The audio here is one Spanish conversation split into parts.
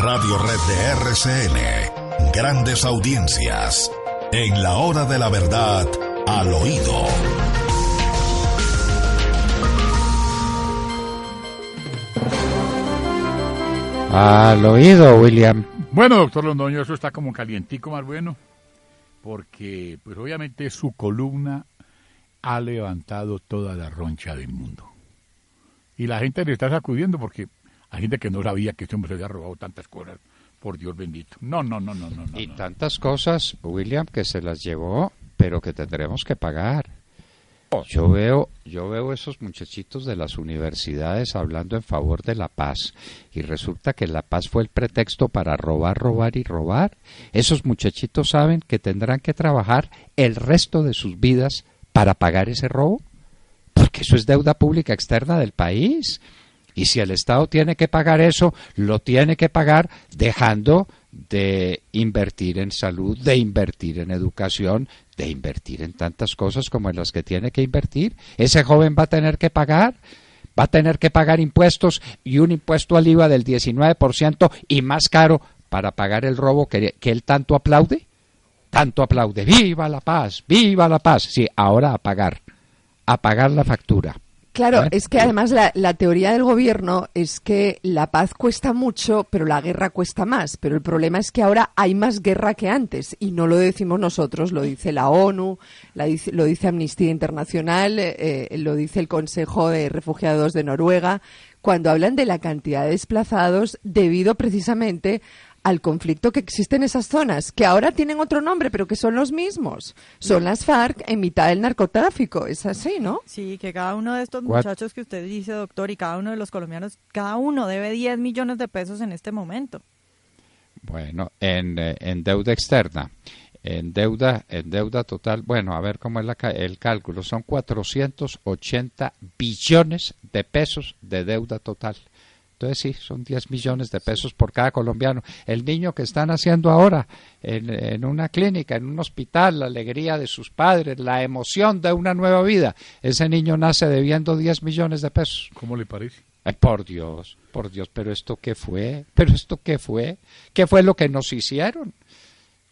Radio Red de RCN. Grandes audiencias. En la hora de la verdad, al oído. Al oído, William. Bueno, doctor Londoño, eso está como calientico más bueno, porque pues obviamente su columna ha levantado toda la roncha del mundo. Y la gente le está sacudiendo porque hay gente que no sabía que este hombre se había robado tantas cosas. Por Dios bendito. No, no, no, no, no. Y tantas cosas, William, que se las llevó, pero que tendremos que pagar. Yo veo, yo veo esos muchachitos de las universidades hablando en favor de la paz y resulta que la paz fue el pretexto para robar, robar y robar. Esos muchachitos saben que tendrán que trabajar el resto de sus vidas para pagar ese robo, porque eso es deuda pública externa del país. Y si el Estado tiene que pagar eso, lo tiene que pagar dejando de invertir en salud, de invertir en educación, de invertir en tantas cosas como en las que tiene que invertir. Ese joven va a tener que pagar va a tener que pagar impuestos y un impuesto al IVA del 19% y más caro para pagar el robo que, que, él tanto aplaude. Tanto aplaude. ¡Viva la paz! ¡Viva la paz! Sí, ahora a pagar. A pagar la factura. Claro, ¿Eh? es que además la, teoría del gobierno es que la paz cuesta mucho, pero la guerra cuesta más. Pero el problema es que ahora hay más guerra que antes y no lo decimos nosotros, lo dice la ONU, lo dice Amnistía Internacional, eh, lo dice el Consejo de Refugiados de Noruega, cuando hablan de la cantidad de desplazados debido precisamente al conflicto que existe en esas zonas, que ahora tienen otro nombre, pero que son los mismos. Son las FARC en mitad del narcotráfico, es así, ¿no? Sí, que cada uno de estos muchachos que usted dice, doctor, y cada uno de los colombianos, cada uno debe 10 millones de pesos en este momento. Bueno, eh, en, deuda externa en deuda, en deuda total, bueno, a ver cómo es el cálculo, son 480 billones de pesos de deuda total. Entonces sí, son 10 millones de pesos por cada colombiano. El niño que están naciendo ahora en, una clínica, en un hospital, la alegría de sus padres, la emoción de una nueva vida, ese niño nace debiendo 10 millones de pesos. ¿Cómo le parece? por Dios, por Dios, pero esto qué fue, pero esto qué fue, qué fue lo que nos hicieron.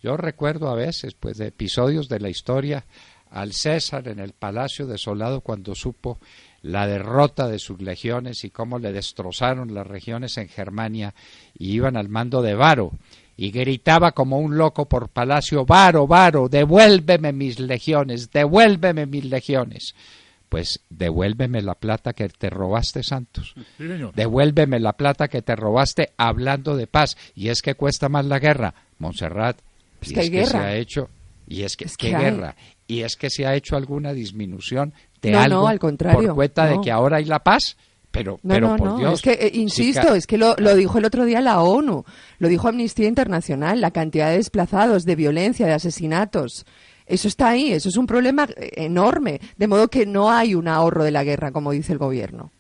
Yo recuerdo a veces, pues, de episodios de la historia al César en el Palacio desolado cuando supo la derrota de sus legiones y cómo le destrozaron las regiones en Germania y iban al mando de Varo y gritaba como un loco por palacio Varo, Varo, devuélveme mis legiones, devuélveme mis legiones. Pues devuélveme la plata que te robaste, Santos. Devuélveme la plata que te robaste hablando de paz. Y es que cuesta más la guerra, Montserrat. guerra. se ha hecho. Y es que, es que ¿qué guerra? Y es que se ha hecho alguna disminución no, al contrario, por cuenta de que ahora hay la paz. Pero, no, pero no, es que, eh, insisto, es que lo, dijo el otro día la ONU, lo dijo Amnistía Internacional, la cantidad de desplazados, de violencia, de asesinatos. Eso está ahí, eso es un problema eh, enorme. De modo que no hay un ahorro de la guerra, como dice el gobierno.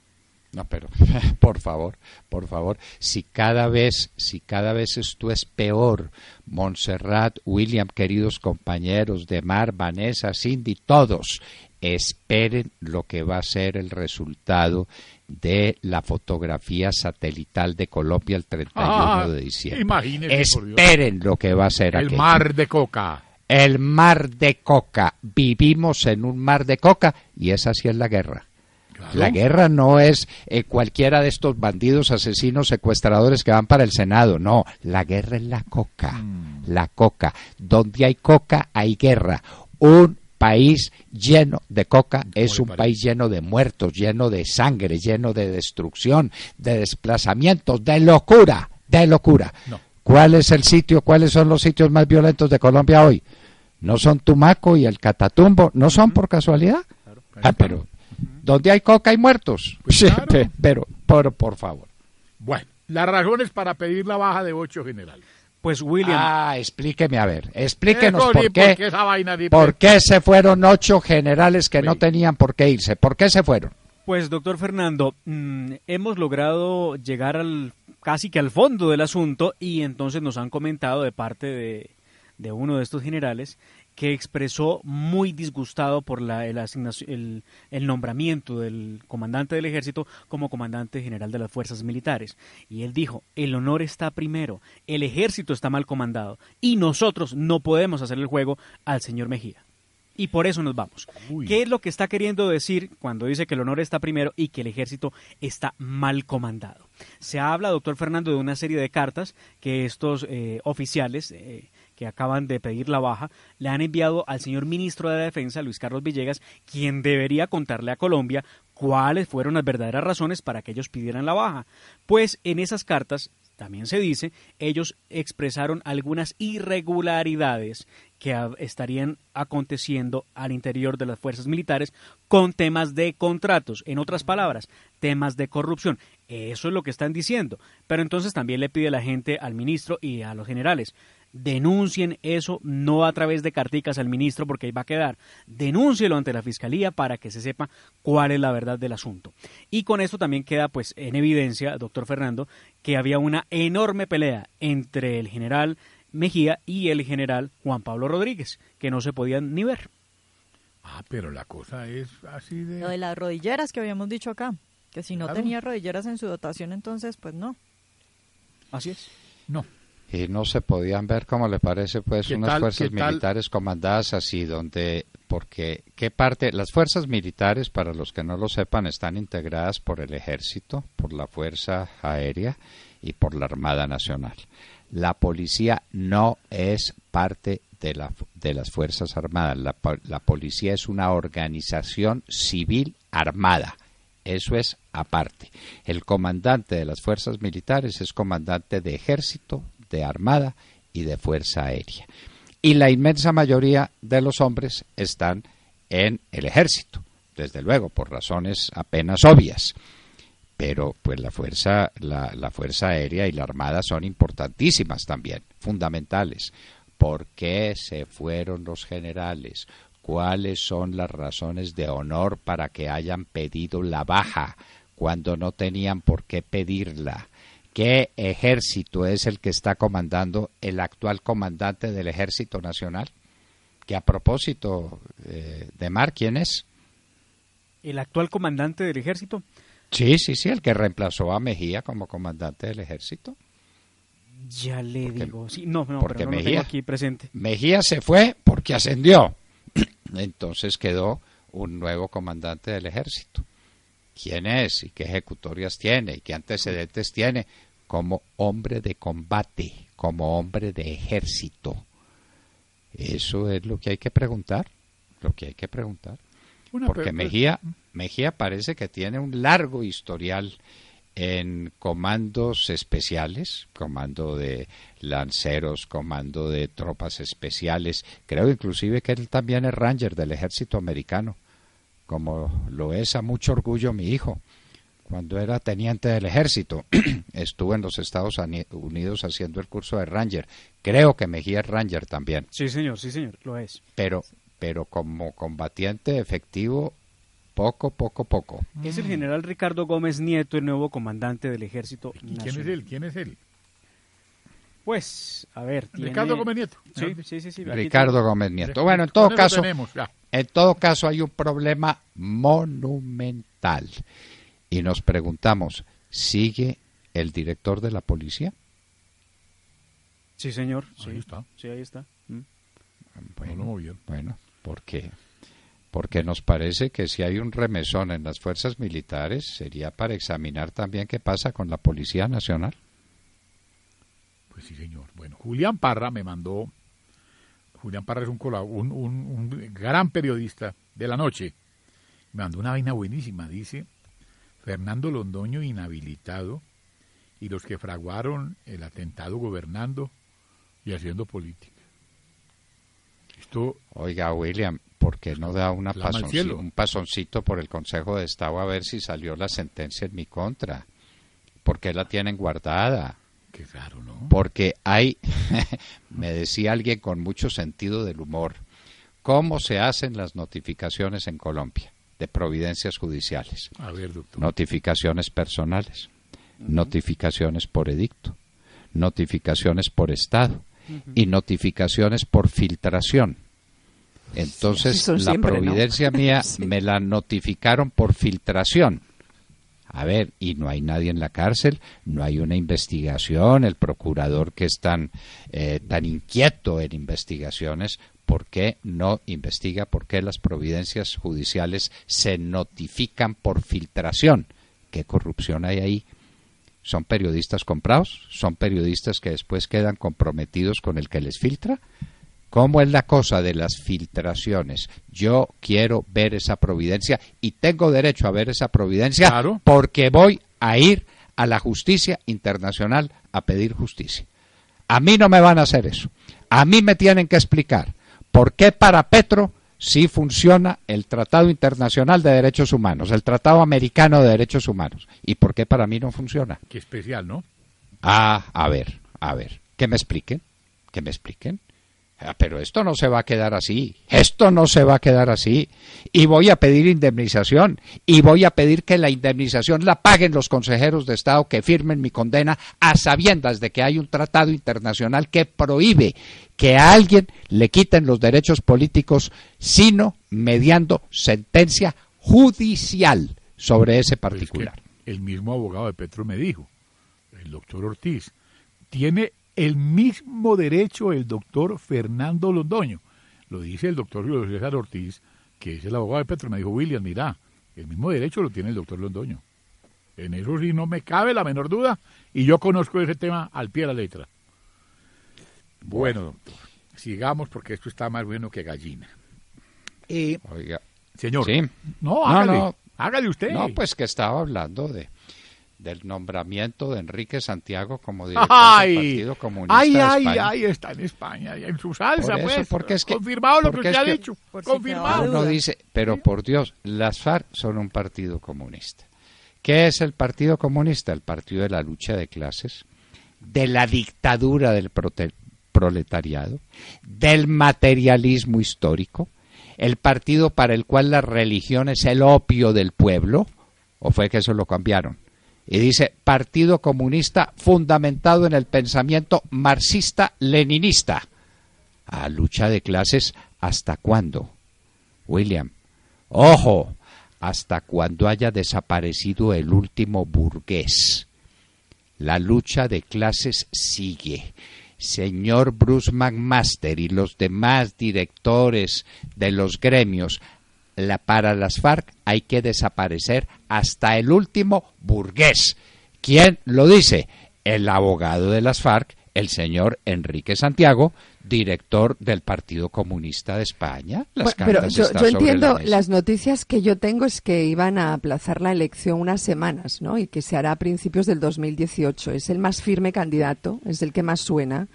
No, pero por favor, por favor, si cada vez, si cada vez esto es peor, Montserrat, William, queridos compañeros, de mar, Vanessa, Cindy, todos, esperen lo que va a ser el resultado de la fotografía satelital de Colombia el 31 ah, de diciembre. Esperen lo que va a ser el mar de coca. El mar de coca. Vivimos en un mar de coca y esa sí es la guerra. La guerra no es eh, cualquiera de estos bandidos, asesinos, secuestradores que van para el Senado. No, la guerra es la coca. Mm. La coca. Donde hay coca, hay guerra. Un país lleno de coca es un país lleno de muertos, lleno de sangre, lleno de destrucción, de desplazamientos, de locura, de locura. ¿Cuál es el sitio, cuáles son los sitios más violentos de Colombia hoy? ¿No son Tumaco y el Catatumbo? ¿No son por casualidad? Ah, pero donde hay coca hay muertos. Pues pero, por favor. Bueno, las razones para pedir la baja de ocho generales. Pues William. Ah, explíqueme, a ver, explíquenos por qué, por, qué se fueron ocho generales que no tenían por qué irse. ¿Por qué se fueron? Pues, doctor Fernando, mm, hemos logrado llegar al casi que al fondo del asunto y entonces nos han comentado de parte de de uno de estos generales que expresó muy disgustado por la, el, asignación, el, nombramiento del comandante del ejército como comandante general de las fuerzas militares. Y él dijo, el honor está primero, el ejército está mal comandado y nosotros no podemos hacer el juego al señor Mejía. Y por eso nos vamos. ¿Qué es lo que está queriendo decir cuando dice que el honor está primero y que el ejército está mal comandado? Se habla, doctor Fernando, de una serie de cartas que estos eh, oficiales... Eh, que acaban de pedir la baja, le han enviado al señor ministro de Defensa, Luis Carlos Villegas, quien debería contarle a Colombia cuáles fueron las verdaderas razones para que ellos pidieran la baja. Pues en esas cartas, también se dice, ellos expresaron algunas irregularidades que estarían aconteciendo al interior de las fuerzas militares con temas de contratos, en otras palabras, temas de corrupción. Eh, eso es lo que están diciendo. Pero entonces también le pide a la gente, al ministro y a los generales, denuncien eso, no a través de carticas al ministro, porque ahí va a quedar. Denúncielo ante la fiscalía para que se sepa cuál es la verdad del asunto. Y con esto también queda pues en evidencia, doctor Fernando, que había una enorme pelea entre el general Mejía y el general Juan Pablo Rodríguez, que no se podían ni ver. Ah, pero la cosa es así de... Lo de las rodilleras que habíamos dicho acá. Que si no tenía rodilleras en su dotación, entonces, pues no. Así es, no. Y no se podían ver, como le parece, pues unas fuerzas militares comandadas así, donde, porque, ¿qué parte? Las fuerzas militares, para los que no lo sepan, están integradas por el ejército, por la Fuerza Aérea y por la Armada Nacional. La policía no es parte de, la, de las Fuerzas Armadas. la policía es una organización civil armada eso es aparte. El comandante de las fuerzas militares es comandante de ejército, de armada y de fuerza aérea. Y la inmensa mayoría de los hombres están en el ejército, desde luego, por razones apenas obvias. Pero pues la fuerza, la, la fuerza aérea y la armada son importantísimas también, fundamentales. ¿Por qué se fueron los generales? cuáles son las razones de honor para que hayan pedido la baja cuando no tenían por qué pedirla. ¿Qué ejército es el que está comandando el actual comandante del Ejército Nacional? Que a propósito, eh, de Mar, ¿quién es? ¿El actual comandante del Ejército? Sí, sí, sí, el que reemplazó a Mejía como comandante del Ejército. Ya le digo, sí, no, no, porque no Mejía, aquí presente. Mejía se fue porque ascendió entonces quedó un nuevo comandante del ejército. ¿Quién es? ¿Y qué ejecutorias tiene? ¿Y qué antecedentes tiene? Como hombre de combate, como hombre de ejército. Eso es lo que hay que preguntar, lo que hay que preguntar. Porque Mejía, Mejía parece que tiene un largo historial en comandos especiales, comando de lanceros, comando de tropas especiales. Creo inclusive que él también es ranger del ejército americano, como lo es a mucho orgullo mi hijo. Cuando era teniente del ejército, estuve en los Estados Unidos haciendo el curso de ranger. Creo que Mejía es ranger también. Sí, señor, sí, señor, lo es. Pero, pero como combatiente efectivo poco, poco, poco. Es el mm. general Ricardo Gómez Nieto, el nuevo comandante del Ejército Nacional. ¿Quién es él? ¿Quién es él? Pues, a ver. Ricardo Gómez Nieto. Sí, ah. sí, sí. Ricardo Gómez Nieto. Bueno, en todo caso, en todo caso hay un problema monumental. Y nos preguntamos, ¿sigue el director de la policía? Sí, señor. sí. está. Sí, ahí está. Mm. Bueno, porque porque nos parece que si hay un remesón en las fuerzas militares sería para examinar también qué pasa con la Policía Nacional. Pues sí, señor. Bueno, Julián Parra me mandó, Julián Parra es un, un, un gran periodista de la noche, me mandó una vaina buenísima, dice, Fernando Londoño inhabilitado y los que fraguaron el atentado gobernando y haciendo política. Oiga, William, ¿por qué no da un pasoncito por el Consejo de Estado a ver si salió la sentencia en mi contra? ¿Por qué la tienen guardada? Porque hay, me decía alguien con mucho sentido del humor, ¿cómo se hacen las notificaciones en Colombia de providencias judiciales? Notificaciones personales, notificaciones por edicto, notificaciones por Estado y notificaciones por filtración. Entonces, la providencia mía me la notificaron por filtración. A ver, y no hay nadie en la cárcel, no hay una investigación, el procurador que es tan, eh, tan inquieto en investigaciones, ¿por qué no investiga? ¿Por qué las providencias judiciales se notifican por filtración? ¿Qué corrupción hay ahí? son periodistas comprados, son periodistas que después quedan comprometidos con el que les filtra. ¿Cómo es la cosa de las filtraciones? Yo quiero ver esa providencia y tengo derecho a ver esa providencia porque voy a ir a la justicia internacional a pedir justicia. A mí no me van a hacer eso. A mí me tienen que explicar por qué para Petro sí funciona el Tratado Internacional de Derechos Humanos, el Tratado Americano de Derechos Humanos. ¿Y por qué para mí no funciona? Qué especial, ¿no? Ah, a ver, a ver, que me expliquen, que me expliquen. Ah, pero esto no se va a quedar así, esto no se va a quedar así, y voy a pedir indemnización, y voy a pedir que la indemnización la paguen los consejeros de Estado que firmen mi condena a sabiendas de que hay un tratado internacional que prohíbe que a alguien le quiten los derechos políticos, sino mediando sentencia judicial sobre ese particular. el mismo abogado de Petro me dijo, el doctor Ortiz, tiene el mismo derecho el doctor Fernando Londoño. Lo dice el doctor Luis César Ortiz, que es el abogado de Petro. Me dijo, William, mira, el mismo derecho lo tiene el doctor Londoño. En eso sí no me cabe la menor duda y yo conozco ese tema al pie de la letra. Bueno, doctor, sigamos porque esto está más bueno que gallina. Eh, señor. No, hágale, hágale usted. No, pues que estaba hablando de del nombramiento de Enrique Santiago como director del Partido Comunista ay, de España. Ay, ay, está en España, en su salsa, pues. confirmado lo que usted ha dicho, confirmado. uno dice, pero por Dios, las FARC son un partido comunista. ¿Qué es el Partido Comunista? El Partido de la Lucha de Clases, de la dictadura del proletariado, del materialismo histórico, el partido para el cual la religión es el opio del pueblo, o fue que eso lo cambiaron y dice Partido Comunista fundamentado en el pensamiento marxista-leninista. A lucha de clases, ¿hasta cuándo? William, ojo, hasta cuando haya desaparecido el último burgués. La lucha de clases sigue. Señor Bruce McMaster y los demás directores de los gremios, la, para las FARC hay que desaparecer hasta el último burgués. ¿Quién lo dice? El abogado de las FARC, el señor Enrique Santiago, director del Partido Comunista de España. pero yo, entiendo, las noticias que yo tengo es que iban a aplazar la elección unas semanas, ¿no? Y que se hará a principios del 2018. Es el más firme candidato, es el que más suena.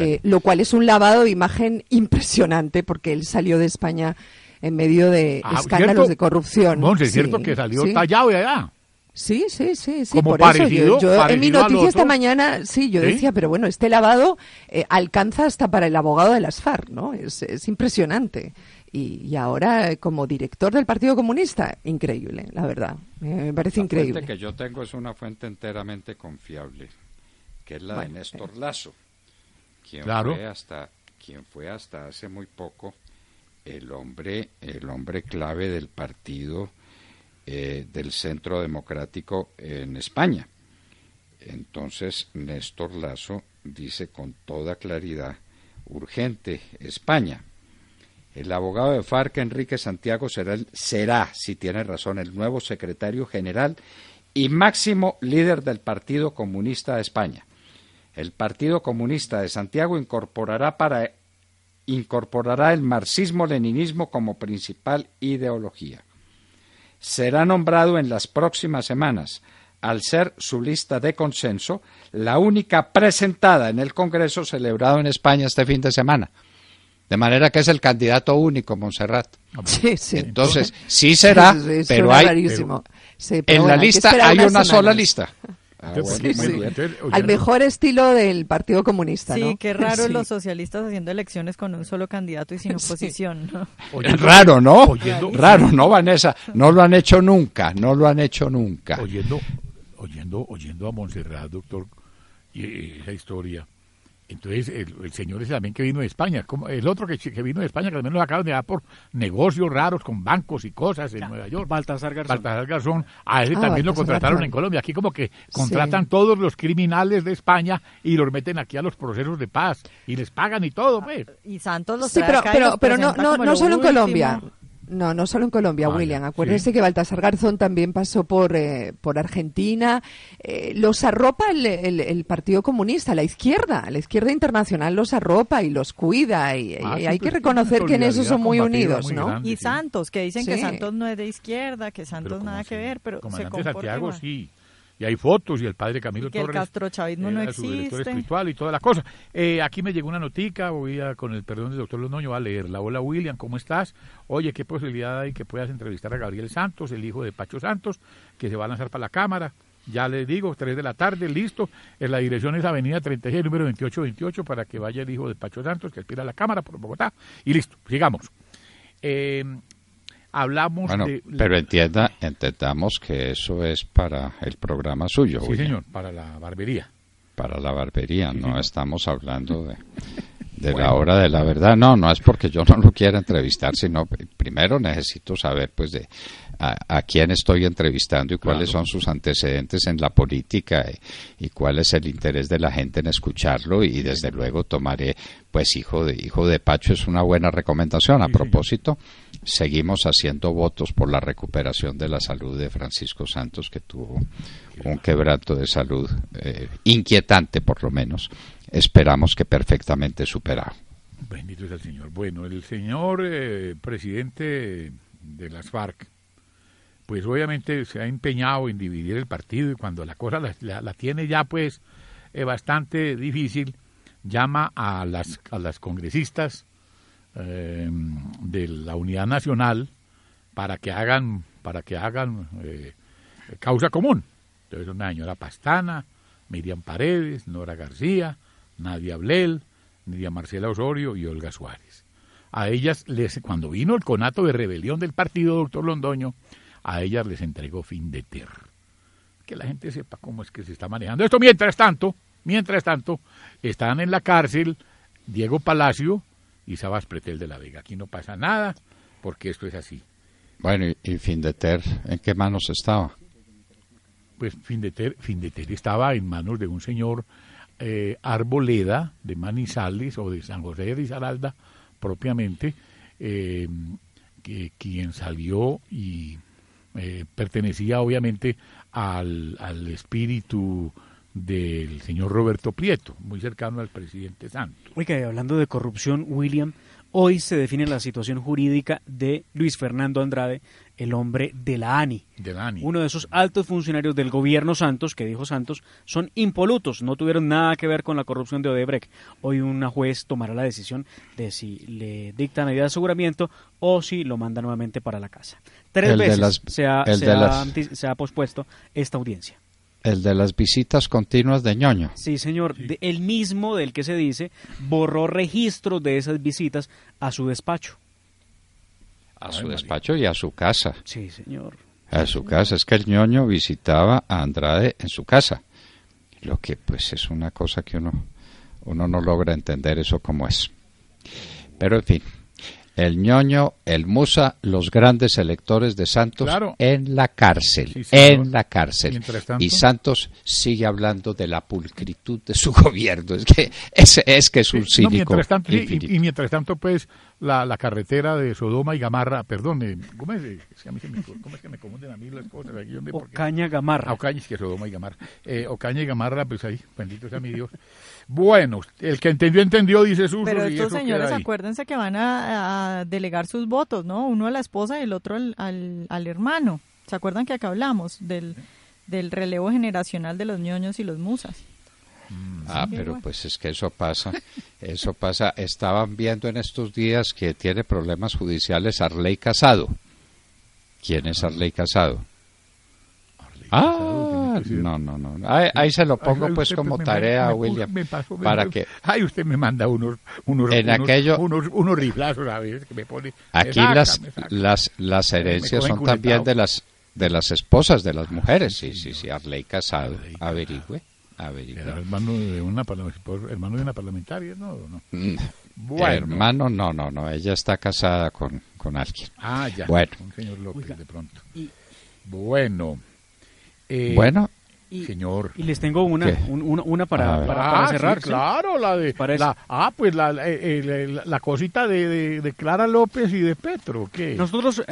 Eh, lo cual es un lavado de imagen impresionante porque él salió de España en medio de ah, escándalos de corrupción. No, es cierto que salió tallado Sí, sí, sí, Como parecido, en mi noticia esta mañana, sí, yo decía, pero bueno, este lavado eh, alcanza hasta para el abogado de las FARC, ¿no? Es, es impresionante. Y, ahora, eh, como director del Partido Comunista, increíble, la verdad. Eh, me parece increíble. La que yo tengo es una fuente enteramente confiable, que es la de Néstor Lazo, quien, hasta, quien fue hasta hace muy poco el hombre, el hombre clave del partido eh, del Centro Democrático en España. Entonces Néstor Lazo dice con toda claridad, urgente, España. El abogado de FARC, Enrique Santiago, será, será, si tiene razón, el nuevo secretario general y máximo líder del Partido Comunista de España. El Partido Comunista de Santiago incorporará para incorporará el marxismo-leninismo como principal ideología. Será nombrado en las próximas semanas, al ser su lista de consenso la única presentada en el Congreso celebrado en España este fin de semana. De manera que es el candidato único, Montserrat. Sí, sí. Entonces, sí será, pero hay... en la lista hay una sola lista. Ah, al mejor estilo del Partido Comunista. Sí, qué raro los socialistas haciendo elecciones con un solo candidato y sin oposición. raro, ¿no? raro, ¿no, Vanessa? No lo han hecho nunca, no lo han hecho nunca. Oyendo, oyendo, oyendo a Montserrat, doctor, y la historia entonces, el, señor ese también que vino de España, como el otro que, vino de España, que también lo acaban de dar por negocios raros con bancos y cosas en Nueva York. Baltasar Garzón. Baltasar Garzón, a él ah, también lo contrataron en Colombia. Aquí como que contratan todos los criminales de España y los meten aquí a los procesos de paz y les pagan y todo, ah, pues. Y Santos los Sí, pero, pero, no, no, solo en Colombia. No, no solo en Colombia, William. Acuérdese que Baltasar Garzón también pasó por, eh, por Argentina. Eh, los arropa el, el, Partido Comunista, la izquierda, la izquierda internacional los arropa y los cuida. Y, ah, hay que reconocer que en eso son muy unidos, ¿no? y Santos, que dicen que Santos no es de izquierda, que Santos nada que ver, pero se comporta y hay fotos y el padre Camilo y que Torres. El no existe. director espiritual y toda la cosa. Eh, aquí me llegó una notica, voy a, con el perdón del doctor Londoño a leerla. Hola William, ¿cómo estás? Oye, ¿qué posibilidad hay que puedas entrevistar a Gabriel Santos, el hijo de Pacho Santos, que se va a lanzar para la cámara? Ya les digo, 3 de la tarde, listo. En la dirección es Avenida 36, número 2828, para que vaya el hijo de Pacho Santos, que aspira a la cámara por Bogotá. Y listo, sigamos. Eh, hablamos Pero entienda, entendamos que eso es para el programa suyo. Sí, señor, para la barbería. Para la barbería, no estamos hablando de de la hora de la verdad. No, no es porque yo no lo quiera entrevistar, sino primero necesito saber pues de a, quién estoy entrevistando y cuáles son sus antecedentes en la política y, cuál es el interés de la gente en escucharlo y desde luego tomaré pues hijo de hijo de Pacho es una buena recomendación. A propósito, seguimos haciendo votos por la recuperación de la salud de Francisco Santos que tuvo un quebranto de salud eh, inquietante, por lo menos, esperamos que perfectamente superado. Bendito es el Señor. Bueno, el señor eh, presidente de las FARC, pues obviamente se ha empeñado en dividir el partido y cuando la cosa la, tiene ya pues es eh, bastante difícil, llama a las, a las congresistas de la Unidad Nacional para que hagan, para que hagan causa común. Entonces una señora Pastana, Miriam Paredes, Nora García, Nadia Blel, Nidia Marcela Osorio y Olga Suárez. A ellas les, cuando vino el conato de rebelión del partido, doctor Londoño, a ellas les entregó fin de ter. Que la gente sepa cómo es que se está manejando. Esto mientras tanto, mientras tanto, están en la cárcel Diego Palacio y Sabas Pretel de la Vega. Aquí no pasa nada, porque esto es así. Bueno, y, de Findeter, ¿en qué manos estaba? pues Findeter, estaba en manos de un señor eh, Arboleda de Manizales o de San José de Isaralda propiamente, eh, que, quien salió y eh, pertenecía obviamente al, al espíritu del señor Roberto Prieto, muy cercano al presidente Santos. Oiga, y hablando de corrupción, William, hoy se define la situación jurídica de Luis Fernando Andrade, el hombre de la ANI. Uno de esos altos funcionarios del gobierno Santos, que dijo Santos, son impolutos, no tuvieron nada que ver con la corrupción de Odebrecht. Hoy una juez tomará la decisión de si le dictan medida de aseguramiento o si lo manda nuevamente para la casa. Tres veces se ha pospuesto esta audiencia. El de las visitas continuas de ñoño. Sí, señor. el mismo del que se dice borró registros de esas visitas a su despacho. A su despacho y a su casa. Sí, señor. A su casa. Es que el ñoño visitaba a Andrade en su casa. Lo que pues es una cosa que uno, uno no logra entender eso como es. Pero en fin, el ñoño, el musa, los grandes electores de Santos en la cárcel, en la cárcel. Y Santos sigue hablando de la pulcritud de su gobierno. Es que es, es que es un cínico. y, mientras tanto, pues la, la carretera de Sodoma y Gamarra, perdón, ¿cómo es, que me, ¿cómo a mí las cosas? Aquí Ocaña Gamarra. Ocaña, Sodoma y Gamarra. Eh, Ocaña y Gamarra, pues ahí, bendito sea mi Dios. Bueno, el que entendió, entendió, dice sus. Pero estos señores, acuérdense que van a, a, delegar sus votos, ¿no? Uno a la esposa y el otro al, al, al hermano. ¿Se acuerdan que acá hablamos del, del relevo generacional de los ñoños y los musas? Mm. Ah, pero pues es que eso pasa, eso pasa. Estaban viendo en estos días que tiene problemas judiciales Arley Casado. ¿Quién es ah. Arley Casado? ah, no, no, no. Ahí, se lo pongo pues como tarea, William, para que... Ay, usted me manda unos, unos, en aquello, que me pone... Aquí las, las, las herencias son también de las, de las esposas de las ah, mujeres. sí, sí, sí, Arley Casado, averigüe hermano de una, hermano de una parlamentaria, ¿no? no? Mm, bueno. Hermano, no, no, no. Ella está casada con, con alguien. Ah, ya. Bueno. señor López, de pronto. Bueno. Eh, bueno, Señor. Y les tengo una, una, para, ah, para, ah, cerrar. claro, la de. La, ah, pues la, eh, eh, cosita de, de, Clara López y de Petro. ¿qué? Nosotros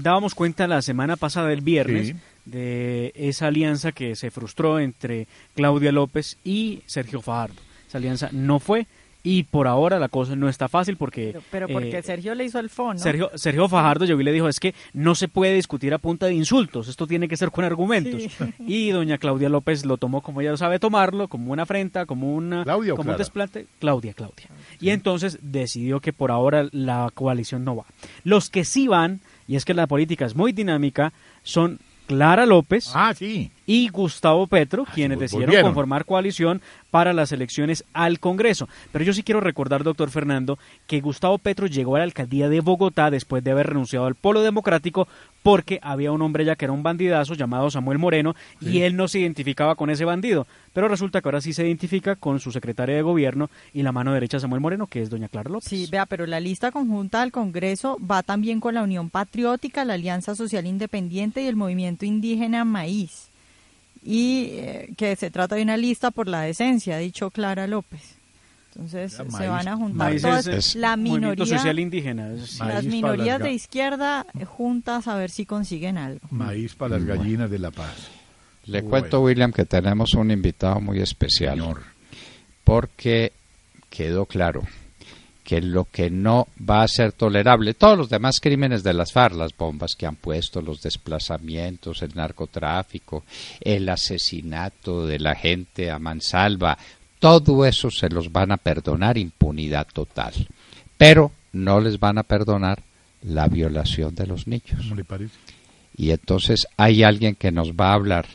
dábamos cuenta la semana pasada, el viernes, de esa alianza que se frustró entre Claudia López y Sergio Fajardo. Esa alianza no fue y por ahora la cosa no está fácil porque... Pero, eh, porque Sergio le hizo el fondo. Sergio, Sergio Fajardo yo y le dijo, es que no se puede discutir a punta de insultos, esto tiene que ser con argumentos. Y doña Claudia López lo tomó como ella sabe tomarlo, como una afrenta, como, una, como un desplante. Claudia, Claudia. Ah, y entonces decidió que por ahora la coalición no va. Los que sí van, y es que la política es muy dinámica, son Clara López. Ah, sí y Gustavo Petro, ah, quienes decidieron conformar coalición para las elecciones al Congreso. Pero yo sí quiero recordar, doctor Fernando, que Gustavo Petro llegó a la alcaldía de Bogotá después de haber renunciado al Polo Democrático porque había un hombre ya que era un bandidazo llamado Samuel Moreno y él no se identificaba con ese bandido. Pero resulta que ahora sí se identifica con su secretaria de gobierno y la mano derecha Samuel Moreno, que es doña Clara López. Sí, vea, pero la lista conjunta del Congreso va también con la Unión Patriótica, la Alianza Social Independiente y el Movimiento Indígena Maíz y eh, que se trata de una lista por la decencia, ha dicho Clara López. Entonces se van a juntar todas las minorías de izquierda juntas a ver si consiguen algo. Maíz para las gallinas de la paz. Le cuento William que tenemos un invitado muy especial. Porque quedó claro que lo que no va a ser tolerable, todos los demás crímenes de las FARC, las bombas que han puesto, los desplazamientos, el narcotráfico, el asesinato de la gente a mansalva, todo eso se los van a perdonar impunidad total. Pero no les van a perdonar la violación de los niños. Y entonces hay alguien que nos va a hablar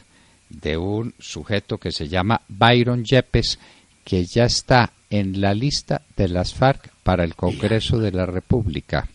de un sujeto que se llama Byron Yepes, que ya está en la lista de las FARC para el Congreso de la República.